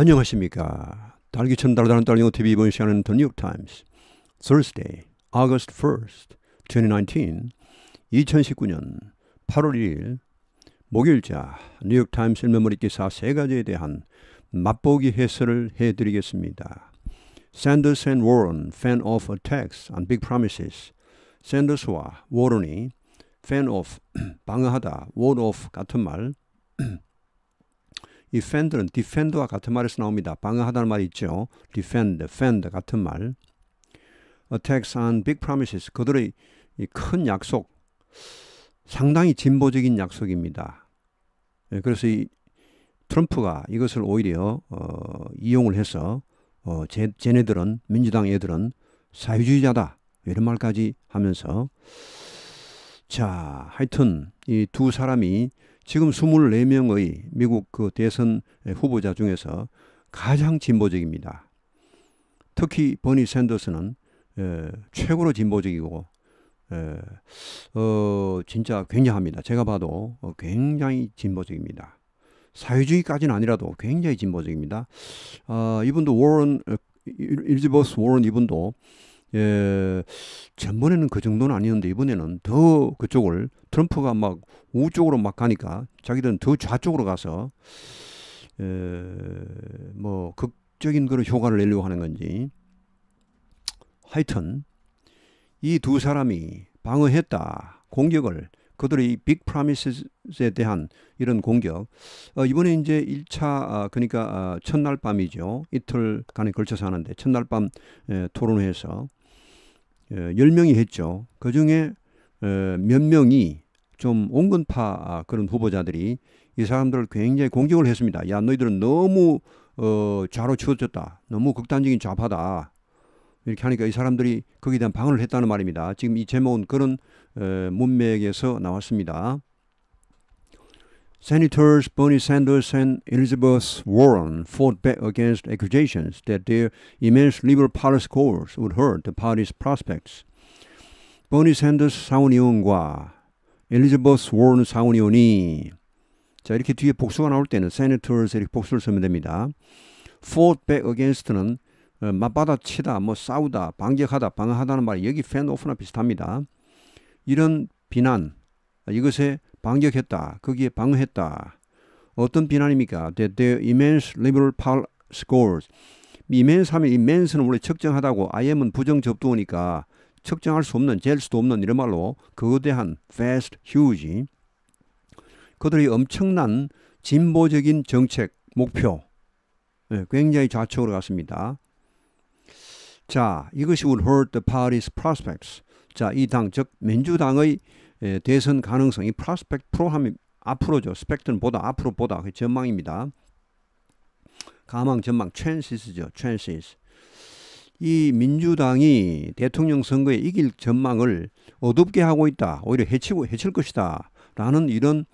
안녕하십니까. 달기천 달달한 달리오 TV 이번 시간은 The New York Times, Thursday, August 1st, 2019, 2019년 8월 1일 목요일자 뉴욕 타임스 일면머리 기사 세 가지에 대한 맛보기 해설을 해드리겠습니다. Sanders and Warren fan of attacks on big promises. Sanders와 워런이 fan of 방어하다, ward of 같은 말. 이 fend는 defend와 같은 말에서 나옵니다. 방어하다는 말이 있죠. defend, fend 같은 말. attacks on big promises. 그들의 큰 약속. 상당히 진보적인 약속입니다. 예, 그래서 이 트럼프가 이것을 오히려 어, 이용을 해서 어, 제, 쟤네들은 민주당 애들은 사회주의자다 이런 말까지 하면서 자 하여튼 이 두 사람이 지금 24명의 미국 그 대선 후보자 중에서 가장 진보적입니다. 특히 버니 샌더스는 에, 최고로 진보적이고 에, 어, 진짜 굉장합니다. 제가 봐도 어, 굉장히 진보적입니다. 사회주의까지는 아니라도 굉장히 진보적입니다. 어, 이분도 워런 어, 일즈버스 워런 이분도 예, 전번에는 그 정도는 아니었는데 이번에는 더 그쪽을 트럼프가 막 우쪽으로 막 가니까 자기들은 더 좌쪽으로 가서 예, 뭐 극적인 그런 효과를 내려고 하는 건지 하여튼 이 두 사람이 방어했다 공격을 그들의 빅 프라미스에 대한 이런 공격 어, 이번에 이제 1차 아, 그러니까 아, 첫날 밤이죠 이틀간에 걸쳐서 하는데 첫날 밤 에, 토론회에서 10명이 예, 했죠. 그 중에 어, 몇 명이 좀 온건파 아, 그런 후보자들이 이 사람들을 굉장히 공격을 했습니다. 야, 너희들은 너무 어, 좌로 치워졌다 너무 극단적인 좌파다. 이렇게 하니까 이 사람들이 거기에 대한 방어를 했다는 말입니다. 지금 이 제목은 그런 에, 어, 문맥에서 나왔습니다. Senators Bernie Sanders and Elizabeth Warren fought back against accusations that their immense liberal party scores would hurt the party's prospects. 버니 샌더스 상원의원과 엘리자버스 워런 상원의원이 자 이렇게 뒤에 복수가 나올 때는 senators 이렇게 복수를 쓰면 됩니다. fought back against는 맞받아치다, 뭐 싸우다, 반격하다, 방어하다는 말 여기 fan 나 비슷합니다. 이런 비난 이것에 반격했다. 거기에 방어했다. 어떤 비난입니까? That h e i m m e n s e liberal p o w e scores. immense 하면 immense는 원래 측정하다고 im은 부정 접두어니까 측정할 수 없는, 잴 수도 없는 이런 말로 거대한 vast, huge. 그들의 엄청난 진보적인 정책, 목표. 네, 굉장히 좌측으로 갔습니다. 자, 이것이 would hurt the party's prospects. 자, 이 당, 즉 민주당의 예, 대선 가능성이 프로스펙트 프로함이 앞으로죠. 스펙트는 보다 앞으로 보다 그 전망입니다. 가망 전망 chances,죠. chances. 이 민주당이 대통령 선거에 이길 전망을 어둡게 하고 있다. 오히려 해치고 해칠 것이다. 라는 이런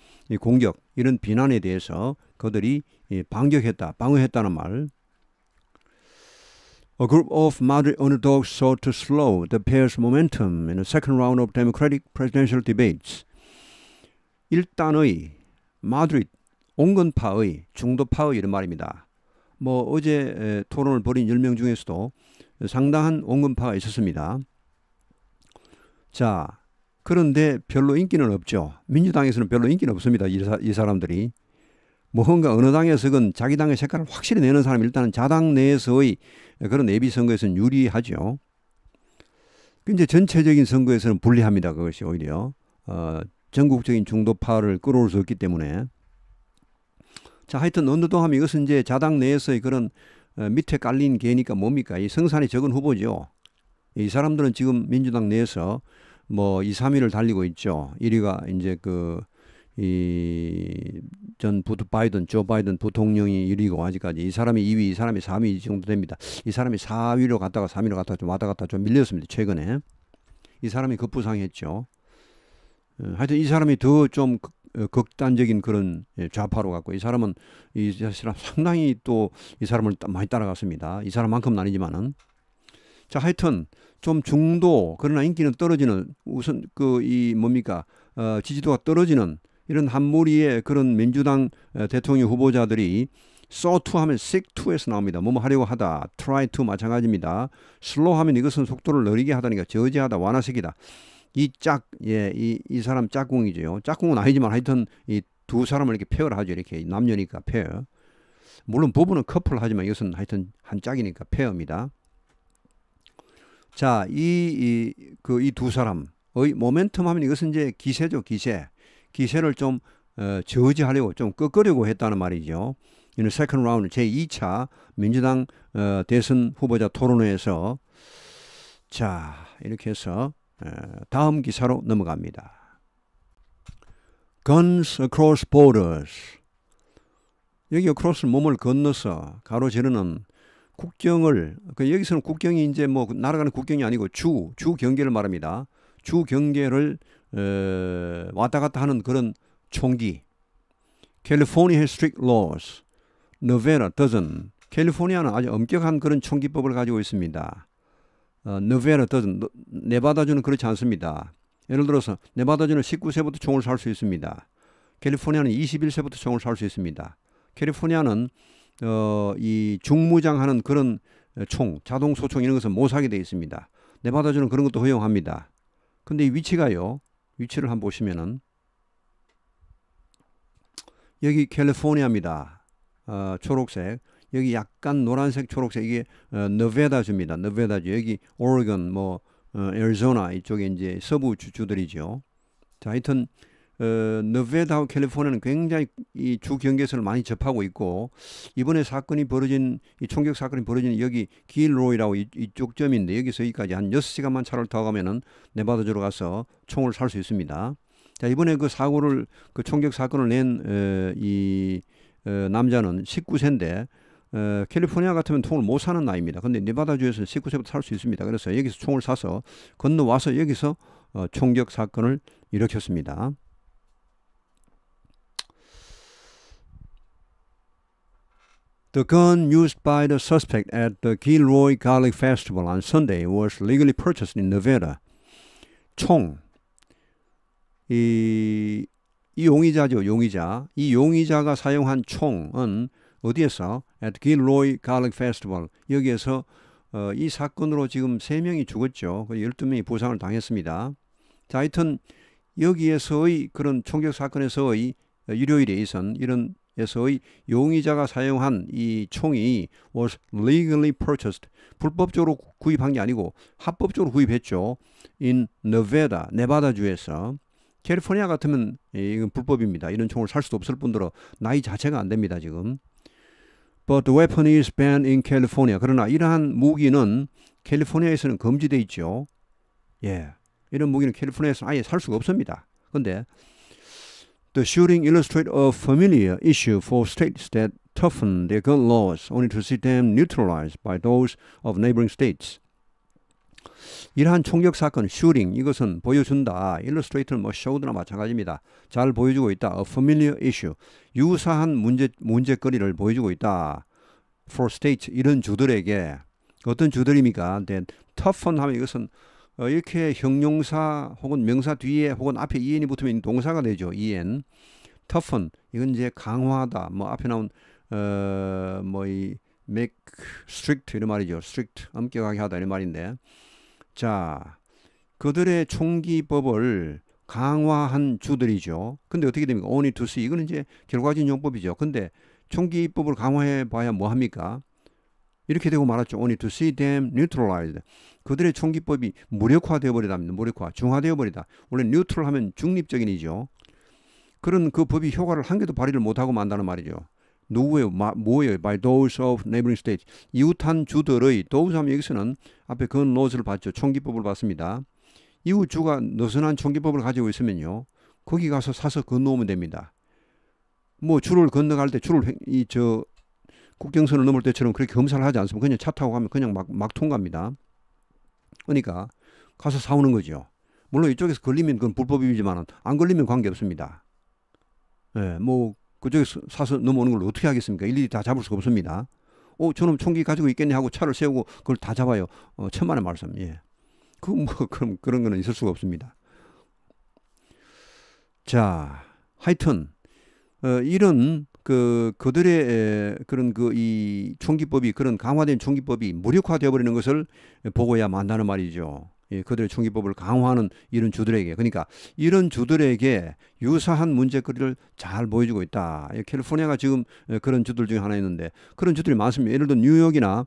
공격, 이런 비난에 대해서 그들이 반격했다, 방어했다는 말 A group of moderate underdogs sought to slow the pair's momentum in the second round of Democratic presidential debates. 일단의, 마드릿, 온건파의, 중도파의 이런 말입니다. 뭐 어제 토론을 벌인 10명 중에서도 상당한 온건파가 있었습니다. 자, 그런데 별로 인기는 없죠. 민주당에서는 별로 인기는 없습니다. 이, 사, 이 사람들이. 뭐 뭔가 어느 당에서건 자기 당의 색깔을 확실히 내는 사람이 일단은 자당 내에서의 그런 예비 선거에서는 유리하죠. 그 이제 전체적인 선거에서는 불리합니다. 그것이 오히려 어, 전국적인 중도파를 끌어올 수 없기 때문에 자 하여튼 언더도함 이것은 이제 자당 내에서의 그런 어, 밑에 깔린 개니까 뭡니까 이 성산이 적은 후보죠. 이 사람들은 지금 민주당 내에서 뭐 2, 3위를 달리고 있죠. 1위가 이제 그 이전 부트 바이든, 조 바이든 부통령이 1위고 아직까지 이 사람이 2위, 이 사람이 3위 이 정도 됩니다. 이 사람이 4위로 갔다가 3위로 갔다가 좀 왔다 갔다 좀 밀렸습니다. 최근에 이 사람이 급부상했죠. 어, 하여튼 이 사람이 더좀 어, 극단적인 그런 예, 좌파로 갔고 이 사람은 이 사람 상당히 또 이 사람을 많이 따라갔습니다. 이 사람만큼은 아니지만은 자 하여튼 좀 중도 그러나 인기는 떨어지는 우선 그 이 뭡니까 어, 지지도가 떨어지는 이런 한 무리의 그런 민주당 대통령 후보자들이 so to 하면 seek to에서 나옵니다. 뭐뭐 하려고 하다. try to 마찬가지입니다. slow 하면 이것은 속도를 느리게 하다니까 저지하다 완화시키다. 이 짝, 예, 이, 이 사람 짝꿍이죠. 짝꿍은 아니지만 하여튼 이 두 사람을 이렇게 페어를 하죠. 이렇게 남녀니까 페어. 물론 부부는 커플 하지만 이것은 하여튼 한 짝이니까 페어입니다. 자, 이, 이, 그, 이 두 사람의 모멘텀 하면 이것은 이제 기세죠, 기세. 기세를 좀 어, 저지하려고 좀 꺾으려고 했다는 말이죠. 이는 세컨 라운드 제2차 민주당 어, 대선 후보자 토론회에서 자 이렇게 해서 어, 다음 기사로 넘어갑니다. Guns across borders. 여기 across 몸을 건너서 가로지르는 국경을 그 여기서는 국경이 이제 뭐 날아가는 국경이 아니고 주 주 경계를 말합니다. 주 경계를 왔다 갔다 하는 그런 총기. 캘리포니아 스트릭 로스, 너베라 더즌. 캘리포니아는 아주 엄격한 그런 총기법을 가지고 있습니다. 어, 너베라 더즌, 네바다주는 그렇지 않습니다. 예를 들어서 네바다주는 19세부터 총을 살 수 있습니다. 캘리포니아는 21세부터 총을 살 수 있습니다. 캘리포니아는 어, 이 중무장하는 그런 어, 총, 자동 소총 이런 것은 못 사게 되어 있습니다. 네바다주는 그런 것도 허용합니다. 근데 이 위치가요, 위치를 한번 보시면은 여기 캘리포니아입니다. 어, 초록색. 여기 약간 노란색, 초록색 이게 네 너베다주입니다. 너베다주 여기 오레곤, 뭐 어, 애리조나 이쪽에 이제 서부 주주들이죠. 자, 하여튼 어, 너베다와 캘리포니아는 굉장히 이 주 경계선을 많이 접하고 있고 이번에 사건이 벌어진 이 총격 사건이 벌어진 여기 길로이라고 이, 쪽 점인데 여기서 여기까지 한 6시간만 차를 타고 가면은 네바다주로 가서 총을 살 수 있습니다. 자, 이번에 그 사고를 그 총격 사건을 낸이 어, 어, 남자는 19세인데 어, 캘리포니아 같으면 총을 못 사는 나이입니다. 근데 네바다주에서 19세부터 살 수 있습니다. 그래서 여기서 총을 사서 건너와서 여기서 어, 총격 사건을 일으켰습니다. The gun used by the suspect at the Gilroy Garlic Festival on Sunday was legally purchased in Nevada. 총. 이, 이 용의자죠, 용의자. 이 용의자가 사용한 총은 어디에서? At Gilroy Garlic Festival. 여기에서 어, 이 사건으로 지금 3명이 죽었죠. 12명이 부상을 당했습니다. 자, 하여튼 여기에서의 그런 총격 사건에서의 유료일에 있은 이런 에서의 용의자가 사용한 이 총이 was legally purchased 불법적으로 구입한 게 아니고 합법적으로 구입했죠. in Nevada, 네바다 주에서 캘리포니아 같으면 이건 불법입니다. 이런 총을 살 수도 없을 뿐더러 나이 자체가 안 됩니다, 지금. But the weapon is banned in California. 그러나 이러한 무기는 캘리포니아에서는 금지돼 있죠. 예. 이런 무기는 캘리포니아에서 아예 살 수가 없습니다. 근데 The shooting illustrates a familiar issue for states that toughen their gun laws only to see them neutralized by those of neighboring states. 이러한 총격 사건 슈팅 이것은 보여준다. 일러스트레이터는 뭐 쇼드나 마찬가지입니다. 잘 보여주고 있다. A familiar issue. 유사한 문제 문제거리를 보여주고 있다. For states 이런 주들에게 어떤 주들입니까? Then toughen 하면 이것은 어, 이렇게 형용사 혹은 명사 뒤에 혹은 앞에 en이 붙으면 동사가 되죠. en. toughen 이건 이제 강화하다. 뭐 앞에 나온 어, 뭐이 make strict 이런 말이죠. strict 엄격하게 하다 이런 말인데. 자, 그들의 총기법을 강화한 주들이죠. 근데 어떻게 됩니까? on이 to see 이거는 이제 결과적인 용법이죠. 근데 총기법을 강화해 봐야 뭐 합니까? 이렇게 되고 말았죠. Only to see them neutralized. 그들의 총기법이 무력화되어 버리답니다. 무력화, 중화되어 버리다. 원래 neutral 하면 중립적인이죠. 그런 그 법이 효과를 한 개도 발휘를 못하고 만다는 말이죠. 누구의 마, 뭐예요? By those of neighboring states. 이웃한 주들의 those 하면 여기서는 앞에 그 n o 를 봤죠. 총기법을 봤습니다. 이웃 주가 느슨한 총기법을 가지고 있으면요. 거기 가서 사서 건너오면 됩니다. 뭐 줄을 건너갈 때 줄을 이저 국경선을 넘을 때처럼 그렇게 검사를 하지 않으면 그냥 차 타고 가면 그냥 막, 막 통과합니다. 그러니까 가서 사오는 거죠. 물론 이쪽에서 걸리면 그건 불법이지만 안 걸리면 관계없습니다. 예, 뭐 그쪽에서 사서 넘어오는 걸 어떻게 하겠습니까? 일일이 다 잡을 수가 없습니다. 오, 저놈 총기 가지고 있겠네 하고 차를 세우고 그걸 다 잡아요. 어, 천만의 말씀. 예. 그, 뭐, 그럼 그런 거는 있을 수가 없습니다. 자, 하여튼, 어, 이런 그 그들의 그런 그 이 총기법이 그런 강화된 총기법이 무력화되어 버리는 것을 보고야 만다는 말이죠. 예, 그들의 총기법을 강화하는 이런 주들에게 그러니까 이런 주들에게 유사한 문제거리를 잘 보여주고 있다. 예, 캘리포니아가 지금 그런 주들 중에 하나 있는데 그런 주들이 많습니다. 예를 들어 뉴욕이나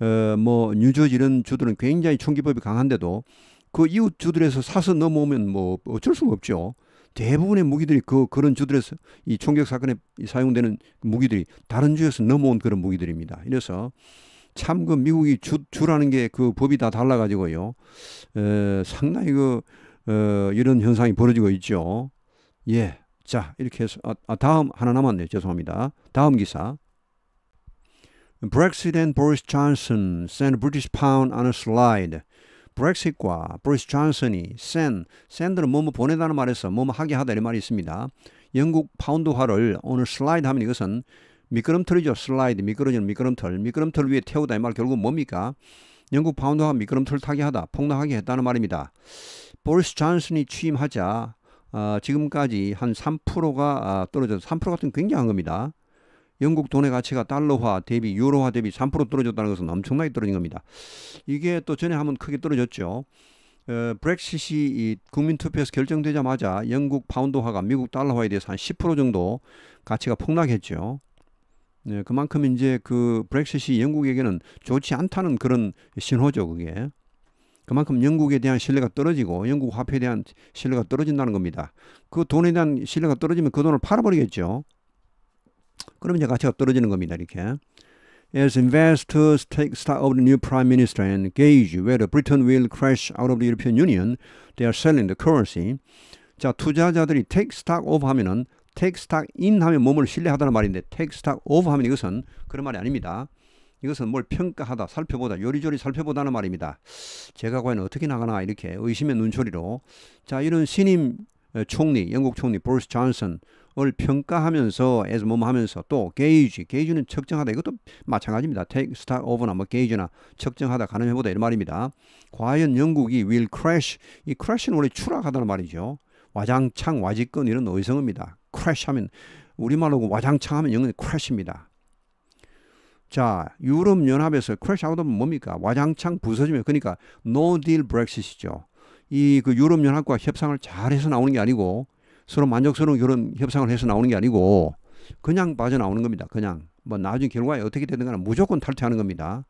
어, 뭐 뉴저지 이런 주들은 굉장히 총기법이 강한데도 그 이웃 주들에서 사서 넘어오면 뭐 어쩔 수가 없죠. 대부분의 무기들이 그 그런 주들에서 이 총격 사건에 사용되는 무기들이 다른 주에서 넘어온 그런 무기들입니다. 이래서 참 그 미국이 주 주라는 게 그 법이 다 달라 가지고요. 에, 어, 상당히 그 어, 이런 현상이 벌어지고 있죠. 예. 자, 이렇게 해서 아, 아 다음 하나 남았네요. 죄송합니다. 다음 기사. Brexit and Boris Johnson send British pound on a slide. 브렉시트과 브리스 존슨이 샌, 샌드는 뭐뭐 보내다는 말에서 뭐뭐 하게 하다 이 말이 있습니다. 영국 파운드화를 오늘 슬라이드 하면 이것은 미끄럼틀이죠. 슬라이드, 미끄러지는 미끄럼틀. 미끄럼틀 위에 태우다 이 말 결국 뭡니까? 영국 파운드화가 미끄럼틀 타게 하다, 폭락하게 했다는 말입니다. 보리스 존슨이 취임하자 어, 지금까지 한 3%가 떨어져서 3% 같은 굉장한 겁니다. 영국 돈의 가치가 달러화 대비 유로화 대비 3% 떨어졌다는 것은 엄청나게 떨어진 겁니다. 이게 또 전에 한번 크게 떨어졌죠. 어, 브렉시시 국민투표에서 결정되자마자 영국 파운드화가 미국 달러화에 대해서 한 10% 정도 가치가 폭락했죠. 네, 그만큼 이제 그 브렉시시 영국에게는 좋지 않다는 그런 신호죠, 그게. 그만큼 영국에 대한 신뢰가 떨어지고 영국 화폐에 대한 신뢰가 떨어진다는 겁니다. 그 돈에 대한 신뢰가 떨어지면 그 돈을 팔아버리겠죠. 그럼 이제 가치가 떨어지는 겁니다. 이렇게. As investors take stock of the new prime minister and gauge whether Britain will crash out of the European Union, they are selling the currency. 자, 투자자들이 take stock of 하면은 take stock in 하면 몸을 신뢰하다는 말인데 take stock of 하면 이것은 그런 말이 아닙니다. 이것은 뭘 평가하다, 살펴보다, 요리조리 살펴보다는 말입니다. 제가 과연 어떻게 나가나 이렇게 의심의 눈초리로 자 이런 신임 총리, 영국 총리 보리스 존슨 을 평가하면서 as 뭐뭐 하면서 또 게이지, 게이지는 측정하다. 이것도 마찬가지입니다. take stock over나 뭐 게이지나 측정하다 가늠해 보다 이런 말입니다. 과연 영국이 will crash 이 crash는 원래 추락하다는 말이죠. 와장창 와지건 이런 의성어입니다 crash 하면 우리말로 와장창 하면 영국이 crash입니다. 자, 유럽연합에서 크래시하웃은 뭡니까? 와장창 부서지면, 그러니까 노딜 브렉시시죠. 이 그 유럽연합과 협상을 잘해서 나오는 게 아니고 서로 만족스러운 결혼 협상을 해서 나오는 게 아니고 그냥 빠져나오는 겁니다. 그냥 뭐 나중에 결과에 어떻게 되든 간에 무조건 탈퇴하는 겁니다.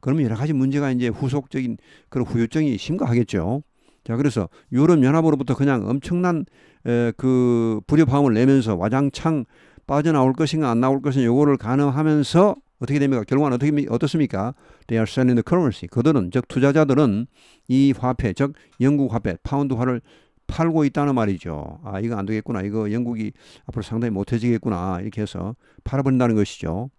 그러면 여러 가지 문제가 이제 후속적인 그런 후유증이 심각하겠죠. 자 그래서 유럽 연합으로부터 그냥 엄청난 에, 그 불협화음을 내면서 와장창 빠져나올 것인가 안 나올 것인가 요거를 가늠하면서 어떻게 됩니까? 결과는 어떻게 어떻습니까? They are selling the currency. 그들은 즉 투자자들은 이 화폐 즉 영국 화폐 파운드 화를 팔고 있다는 말이죠. 아, 이거 안 되겠구나. 이거 영국이 앞으로 상당히 못해지겠구나. 이렇게 해서 팔아버린다는 것이죠.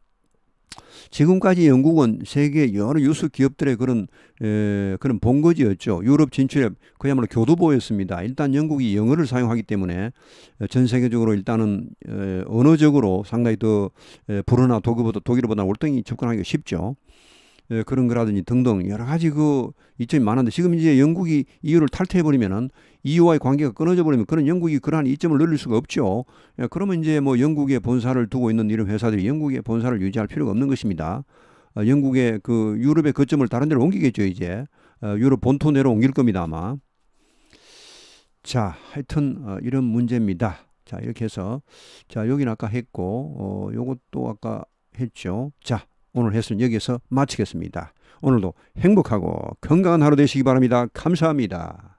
지금까지 영국은 세계 여러 유수 기업들의 그런 에, 그런 본거지였죠. 유럽 진출에 그야말로 교두보였습니다. 일단 영국이 영어를 사용하기 때문에 어, 전 세계적으로 일단은 에, 언어적으로 상당히 더 에, 불어나 독일보다 독일보다 월등히 접근하기가 쉽죠. 에, 그런 거라든지 등등 여러 가지 그 이점이 많은데 지금 이제 영국이 이유를 탈퇴해버리면은 EU와의 관계가 끊어져 버리면 그런 영국이 그러한 이점을 늘릴 수가 없죠. 예, 그러면 이제 뭐 영국에 본사를 두고 있는 이런 회사들이 영국에 본사를 유지할 필요가 없는 것입니다. 어, 영국의 그 유럽의 거점을 다른 데로 옮기겠죠, 이제. 어, 유럽 본토 내로 옮길 겁니다, 아마. 자, 하여튼 어, 이런 문제입니다. 자, 이렇게 해서 자, 여기는 아까 했고 어, 요것도 아까 했죠. 자, 오늘 했으 여기에서 마치겠습니다. 오늘도 행복하고 건강한 하루 되시기 바랍니다. 감사합니다.